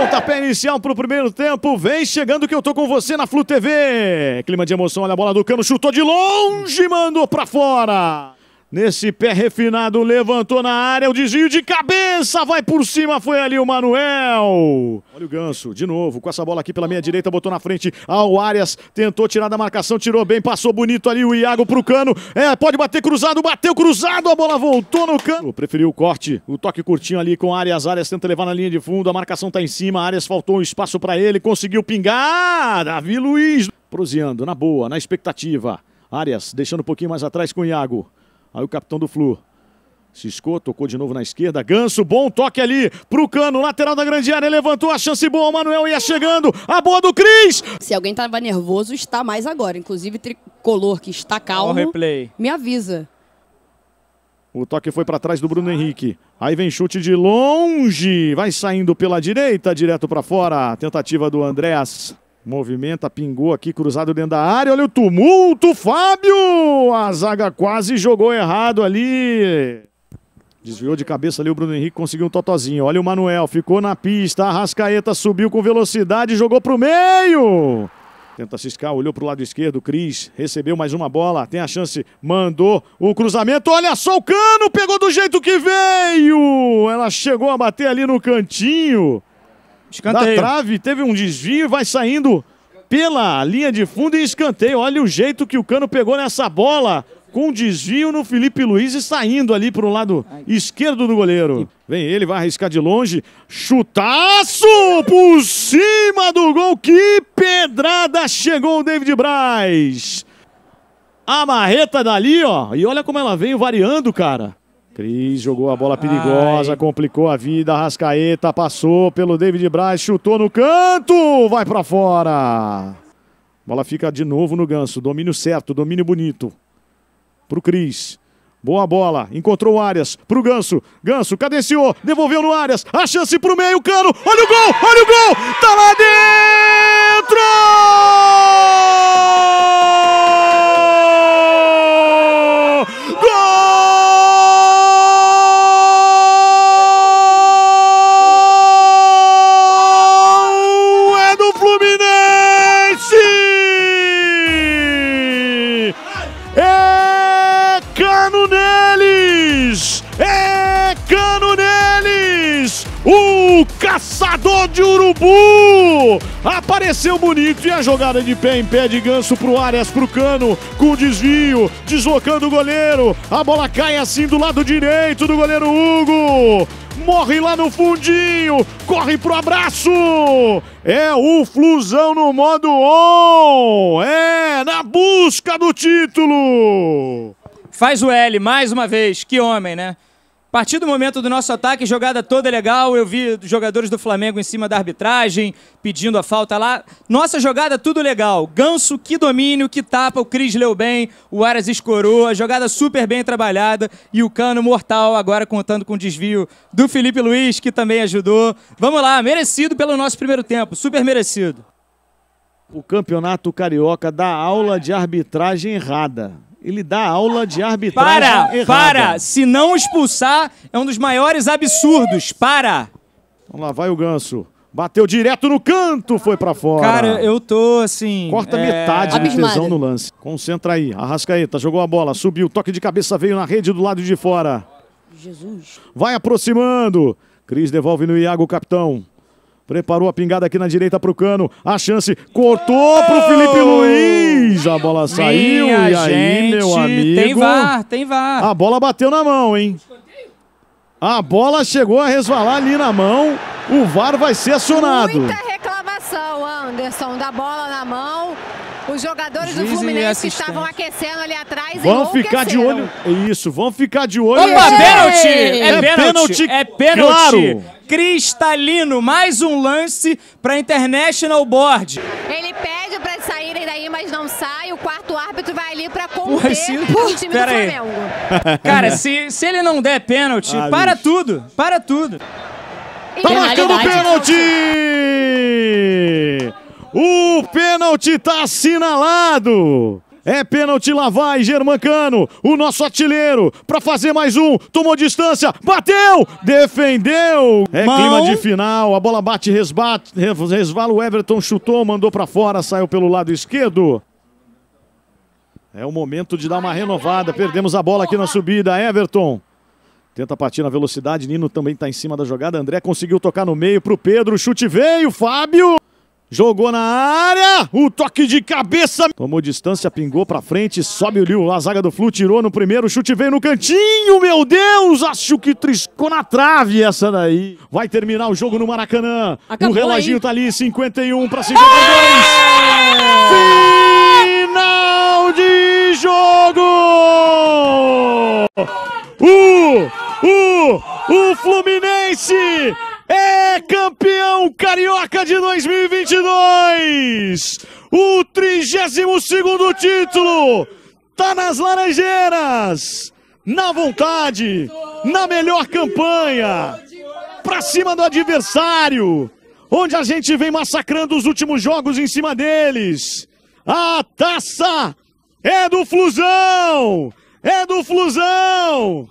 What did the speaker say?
Pontapé inicial para o primeiro tempo. Vem chegando que eu tô com você na Flu TV. Clima de emoção, olha a bola do cano, chutou de longe, mandou para fora. Nesse pé refinado, levantou na área, o desvio de cabeça, vai por cima, foi ali o Manuel. Olha o Ganso, de novo, com essa bola aqui pela meia direita, botou na frente ao Arias, tentou tirar da marcação, tirou bem, passou bonito ali o Iago pro cano. É, pode bater cruzado, bateu cruzado, a bola voltou no cano. Preferiu o corte, o toque curtinho ali com Arias, Arias tenta levar na linha de fundo, a marcação tá em cima, Arias faltou um espaço para ele, conseguiu pingar, Davi Luiz. Proseando, na boa, na expectativa. Arias deixando um pouquinho mais atrás com o Iago. Aí o capitão do Flu. Ciscou, tocou de novo na esquerda. Ganso, bom toque ali pro cano, lateral da grande área. Levantou a chance boa. O Manuel ia chegando. A boa do Cris. Se alguém tava nervoso, está mais agora. Inclusive, tricolor que está calmo. replay. Me avisa. O toque foi para trás do Bruno Henrique. Aí vem chute de longe. Vai saindo pela direita, direto para fora. Tentativa do Andréas. Movimenta, pingou aqui, cruzado dentro da área. Olha o tumulto, Fábio! A zaga quase jogou errado ali. Desviou de cabeça ali o Bruno Henrique, conseguiu um totozinho. Olha o Manuel, ficou na pista. Rascaeta subiu com velocidade, jogou para o meio. Tenta ciscar, olhou para o lado esquerdo. Cris recebeu mais uma bola, tem a chance, mandou o cruzamento. Olha só o cano, pegou do jeito que veio. Ela chegou a bater ali no cantinho. Escanteio. Da trave, teve um desvio, vai saindo pela linha de fundo e escanteio. Olha o jeito que o Cano pegou nessa bola. Com desvio no Felipe Luiz e saindo ali para o lado esquerdo do goleiro. Vem ele, vai arriscar de longe. Chutaço por cima do gol. Que pedrada chegou o David Braz. A marreta dali, ó. E olha como ela veio variando, cara. Cris jogou a bola perigosa, Ai. complicou a vida. Rascaeta passou pelo David Braz, chutou no canto, vai para fora. Bola fica de novo no ganso. Domínio certo, domínio bonito. Pro Cris. Boa bola, encontrou o Arias, pro Ganso, Ganso cadenciou, devolveu no Arias, a chance pro meio, Cano, olha o gol, olha o gol, tá lá dentro! Caçador de urubu! Apareceu bonito e a jogada de pé em pé de ganso pro Arias pro Cano, com desvio, deslocando o goleiro. A bola cai assim do lado direito do goleiro Hugo morre lá no fundinho, corre pro abraço! É o Flusão no modo on! É na busca do título! Faz o L mais uma vez, que homem, né? A partir do momento do nosso ataque, jogada toda legal. Eu vi jogadores do Flamengo em cima da arbitragem, pedindo a falta lá. Nossa jogada, tudo legal. Ganso, que domínio, que tapa. O Cris leu bem, o Aras escorou. A jogada super bem trabalhada. E o cano mortal, agora contando com o desvio do Felipe Luiz, que também ajudou. Vamos lá, merecido pelo nosso primeiro tempo. Super merecido. O Campeonato Carioca dá aula de arbitragem errada. Ele dá aula de arbitragem. Para, errada. para! Se não expulsar, é um dos maiores absurdos. Para! Então lá vai o ganso. Bateu direto no canto, foi para fora. Cara, eu tô assim. Corta é... metade do tesão no lance. Concentra aí. Arrascaeta jogou a bola, subiu, toque de cabeça veio na rede do lado de fora. Jesus. Vai aproximando. Cris devolve no Iago, capitão. Preparou a pingada aqui na direita pro Cano. A chance cortou pro Felipe Luiz. A bola saiu Minha e aí, meu amigo. Tem VAR, tem VAR. A bola bateu na mão, hein? A bola chegou a resvalar ali na mão. O VAR vai ser acionado. Muita Anderson da bola na mão. Os jogadores Juiz do Fluminense estavam aquecendo ali atrás vão ficar de olho. Isso, vão ficar de olho. Opa, pênalti! É pênalti! É pênalti! Claro. É Cristalino, mais um lance para International Board. Ele pede para saírem daí, mas não sai. O quarto árbitro vai ali para conter se... o time Pera do Flamengo. Aí. Cara, se, se ele não der pênalti, ah, para bicho. tudo, para tudo. Tá marcando então, pênalti! O pênalti está assinalado. É pênalti lá vai Germancano, o nosso artilheiro, para fazer mais um, tomou distância, bateu, defendeu. É Mão. clima de final, a bola bate, resbate, resvala, o Everton chutou, mandou para fora, saiu pelo lado esquerdo. É o momento de dar uma renovada, perdemos a bola aqui na subida, Everton. Tenta partir na velocidade, Nino também está em cima da jogada, André conseguiu tocar no meio para o Pedro, chute veio, Fábio. Jogou na área, o toque de cabeça. Tomou distância, pingou pra frente, sobe o Liu. A zaga do Flu tirou no primeiro, chute veio no cantinho. Meu Deus, acho que triscou na trave essa daí. Vai terminar o jogo no Maracanã. Acabou o reloginho aí. tá ali, 51 pra 52. Final de jogo! O, uh, o, uh, uh, o Fluminense é campeão carioca de 2022! O 32 segundo título tá nas Laranjeiras! Na vontade, na melhor campanha, pra cima do adversário, onde a gente vem massacrando os últimos jogos em cima deles. A taça é do Flusão! É do Flusão!